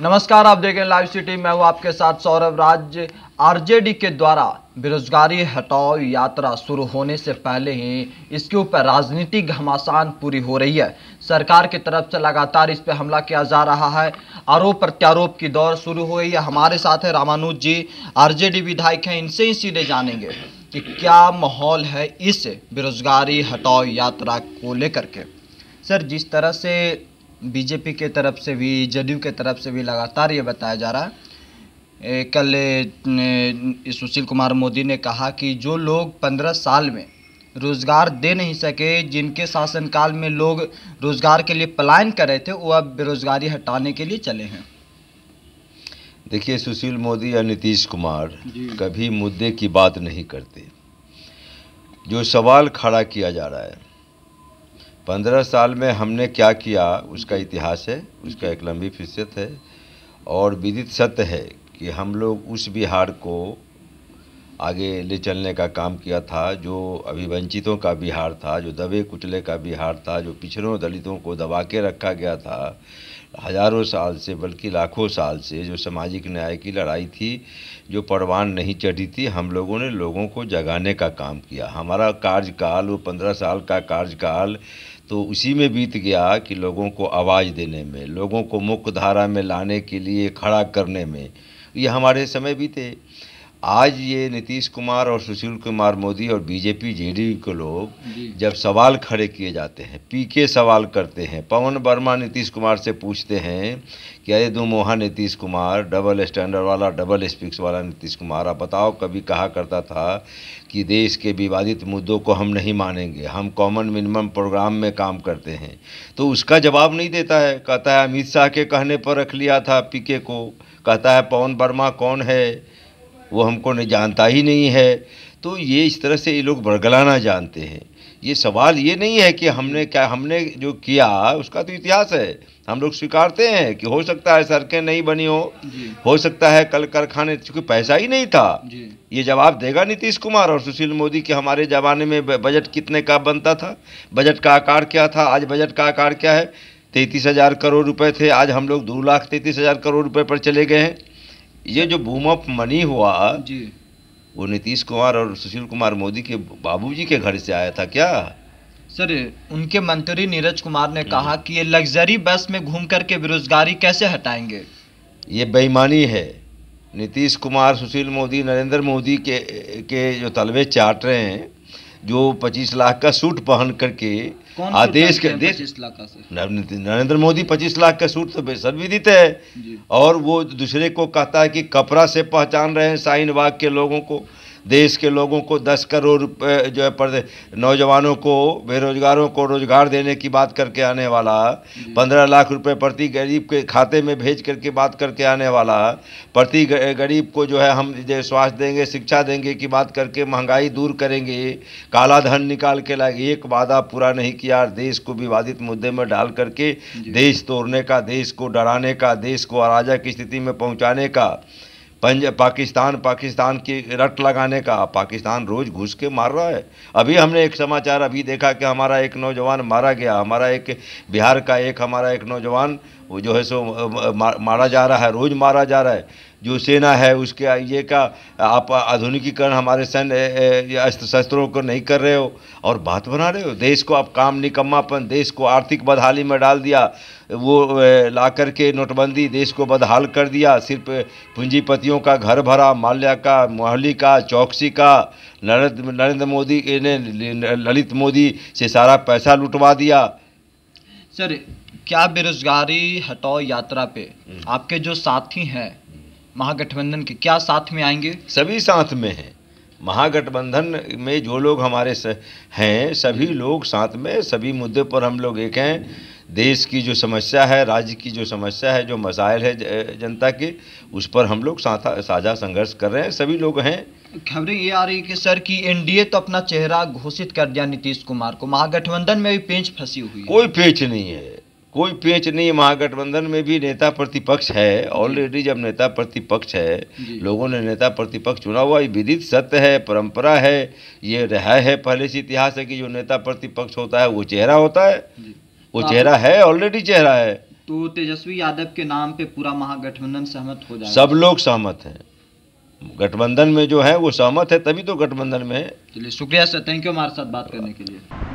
नमस्कार आप देख रहे हैं लाइव सिटी मैं हूं आपके साथ सौरभ राज्य आरजेडी के द्वारा बेरोजगारी हटाओ यात्रा शुरू होने से पहले ही इसके ऊपर राजनीतिक घमासान पूरी हो रही है सरकार की तरफ से लगातार इस पर हमला किया जा रहा है आरोप प्रत्यारोप की दौर शुरू हो है हमारे साथ है रामानुज जी आर विधायक हैं इनसे ही सीधे जानेंगे कि क्या माहौल है इस बेरोजगारी हटाओ यात्रा को लेकर के सर जिस तरह से बीजेपी के तरफ से भी जदयू के तरफ से भी लगातार ये बताया जा रहा है कल सुशील कुमार मोदी ने कहा कि जो लोग पंद्रह साल में रोज़गार दे नहीं सके जिनके शासनकाल में लोग रोज़गार के लिए पलायन कर रहे थे वो अब बेरोज़गारी हटाने के लिए चले हैं देखिए सुशील मोदी या नीतीश कुमार कभी मुद्दे की बात नहीं करते जो सवाल खड़ा किया जा रहा है पंद्रह साल में हमने क्या किया उसका इतिहास है उसका एक लंबी फिसियत है और विदित सत्य है कि हम लोग उस बिहार को आगे ले चलने का काम किया था जो अभिवंचितों का बिहार था जो दबे कुचले का बिहार था जो पिछड़ों दलितों को दबा के रखा गया था हजारों साल से बल्कि लाखों साल से जो सामाजिक न्याय की लड़ाई थी जो परवान नहीं चढ़ी थी हम लोगों ने लोगों को जगाने का काम किया हमारा कार्यकाल वो पंद्रह साल का कार्यकाल तो उसी में बीत गया कि लोगों को आवाज़ देने में लोगों को मुख्य धारा में लाने के लिए खड़ा करने में ये हमारे समय बीते आज ये नीतीश कुमार और सुशील कुमार मोदी और बीजेपी जेडीयू के लोग जब सवाल खड़े किए जाते हैं पीके सवाल करते हैं पवन वर्मा नीतीश कुमार से पूछते हैं कि अरे दो मोहा नीतीश कुमार डबल स्टैंडर्ड वाला डबल स्पीक्स वाला नीतीश कुमार आप बताओ कभी कहा करता था कि देश के विवादित मुद्दों को हम नहीं मानेंगे हम कॉमन मिनिमम प्रोग्राम में काम करते हैं तो उसका जवाब नहीं देता है कहता है अमित शाह के कहने पर रख लिया था पीके को कहता है पवन वर्मा कौन है वो हमको नहीं जानता ही नहीं है तो ये इस तरह से ये लोग बरगलाना जानते हैं ये सवाल ये नहीं है कि हमने क्या हमने जो किया उसका तो इतिहास है हम लोग स्वीकारते हैं कि हो सकता है सड़कें नहीं बनी हो हो सकता है कल कारखाने चूँकि पैसा ही नहीं था ये जवाब देगा नीतीश कुमार और सुशील मोदी कि हमारे ज़माने में बजट कितने का बनता था बजट का आकार क्या था आज बजट का आकार क्या है तैंतीस हज़ार करोड़ रुपए थे आज हम लोग दो लाख तैंतीस हज़ार करोड़ रुपए पर चले गए हैं ये जो भूमप मनी हुआ जी वो नीतीश कुमार और सुशील कुमार मोदी के बाबूजी के घर से आया था क्या सर उनके मंत्री नीरज कुमार ने हम्म। कहा कि ये लग्जरी बस में घूम करके बेरोजगारी कैसे हटाएंगे ये बेईमानी है नीतीश कुमार सुशील मोदी नरेंद्र मोदी के के जो तलबे चाट रहे हैं जो पच्चीस लाख का सूट पहन करके आदेश कर देश नरेंद्र मोदी पच्चीस लाख का सूट तो देते है और वो दूसरे को कहता है कि कपड़ा से पहचान रहे हैं साइन बाग के लोगों को देश के लोगों को 10 करोड़ जो है पर नौजवानों को बेरोजगारों को रोजगार देने की बात करके आने वाला 15 लाख रुपए प्रति गरीब के खाते में भेज करके बात करके आने वाला प्रति गरीब को जो है हम जो स्वास्थ्य देंगे शिक्षा देंगे की बात करके महंगाई दूर करेंगे काला धन निकाल के लाएंगे एक वादा पूरा नहीं किया देश को विवादित मुद्दे में डाल करके देश तोड़ने का देश को डराने का देश को अराजक स्थिति में पहुँचाने का पंज पाकिस्तान पाकिस्तान की रट लगाने का पाकिस्तान रोज़ घुस के मार रहा है अभी हमने एक समाचार अभी देखा कि हमारा एक नौजवान मारा गया हमारा एक बिहार का एक हमारा एक नौजवान जो है सो मारा जा रहा है रोज़ मारा जा रहा है जो सेना है उसके ये का आप आधुनिकीकरण हमारे सैन्य अस्त्र शस्त्रों को नहीं कर रहे हो और बात बना रहे हो देश को आप काम निकम्मापन देश को आर्थिक बदहाली में डाल दिया वो ला कर के नोटबंदी देश को बदहाल कर दिया सिर्फ पूंजीपतियों का घर भरा माल्या का मोहली का चौकसी का नरेंद्र नरेंद्र मोदी ने ललित मोदी से सारा पैसा लुटवा दिया सर क्या बेरोजगारी हटाओ यात्रा पे हम्म। आपके जो साथी हैं महागठबंधन के क्या साथ में आएंगे सभी साथ में हैं महागठबंधन में जो लोग हमारे हैं सभी लोग साथ में सभी मुद्दे पर हम लोग एक हैं देश की जो समस्या है राज्य की जो समस्या है जो मसाइल है जनता के उस पर हम लोग साझा संघर्ष कर रहे हैं सभी लोग हैं खबरें ये आ रही है कि सर कि एनडीए तो अपना चेहरा घोषित कर दिया नीतीश कुमार को महागठबंधन में भी पेंच फंसी हुई कोई पेंच नहीं है कोई पेच नहीं है महागठबंधन में भी नेता प्रतिपक्ष है ऑलरेडी जब नेता प्रतिपक्ष है लोगों ने नेता प्रतिपक्ष चुना हुआ विदित सत्य है परंपरा है ये रहा है पहले से इतिहास है कि जो नेता प्रतिपक्ष होता है वो चेहरा होता है वो चेहरा है ऑलरेडी चेहरा है तो तेजस्वी यादव के नाम पे पूरा महागठबंधन सहमत हो जाए सब लोग सहमत है गठबंधन में जो है वो सहमत है तभी तो गठबंधन में है चलिए शुक्रिया सर थैंक यू हमारे साथ बात करने के लिए